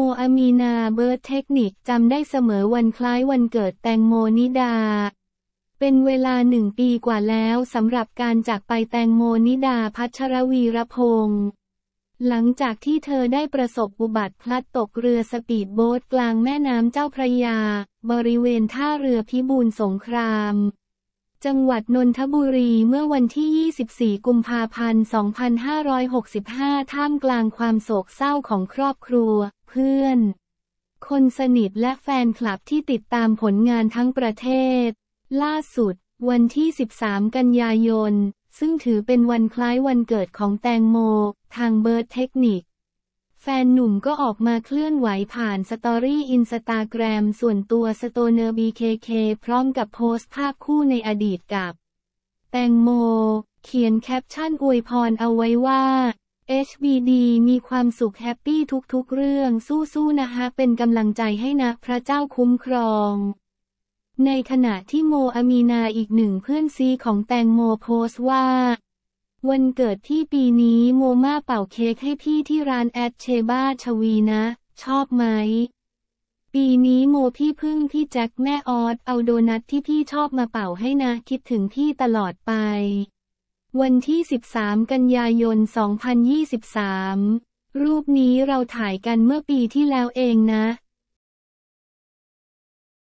โมอามีนาเบิร์ดเทคนิคจำได้เสมอวันคล้ายวันเกิดแตงโมนิดา เป็นเวลาหนึ่งปีกว่าแล้ว สำหรับการจากไปแตงโมนิดาพัชรวีรพงศ์หลังจากที่เธอได้ประสบอุบัติพลัดตกเรือสปีดโบ๊ทกลางแม่น้ำเจ้าพระยา บริเวณท่าเรือพิบูลสงคราม จังหวัดนนทบุรีเมื่อวันที่ 24 กุมภาพันธ์ 2565 ท่ามกลางความโศกเศร้าของครอบครัวเพื่อน คนสนิทและแฟนคลับที่ติดตามผลงานทั้งประเทศ ล่าสุด วันที่ 13 กันยายน ซึ่งถือเป็นวันคล้ายวันเกิดของแตงโม ทางเบิร์ดเทคนิค แฟนหนุ่มก็ออกมาเคลื่อนไหวผ่านสตอรี่อินสตาแกรมส่วนตัวสโตเนอร์บีเคเคพร้อมกับโพสต์ภาพคู่ในอดีตกับ แตงโม เขียนแคปชั่นอวยพรเอาไว้ว่า HBD มีความสุขแฮปปี้ทุกๆ เรื่องสู้ๆนะคะเป็นกำลังใจให้นะ พระเจ้าคุ้มครอง ในขณะที่โมอามีนาอีกหนึ่งเพื่อนซีของแตงโมโพสต์ว่า วันเกิดที่ปีนี้โมมาเป่าเค้กให้พี่ที่ร้านแอดเชบ้าชวีนะ ชอบไหม ปีนี้โมพี่พึ่งพี่แจ็คแม่ออสเอาโดนัทที่พี่ชอบมาเป่าให้นะคิดถึงพี่ตลอดไปวันที่ 13 กันยายน 2023 รูปนี้เราถ่ายกันเมื่อปีที่แล้วเองนะ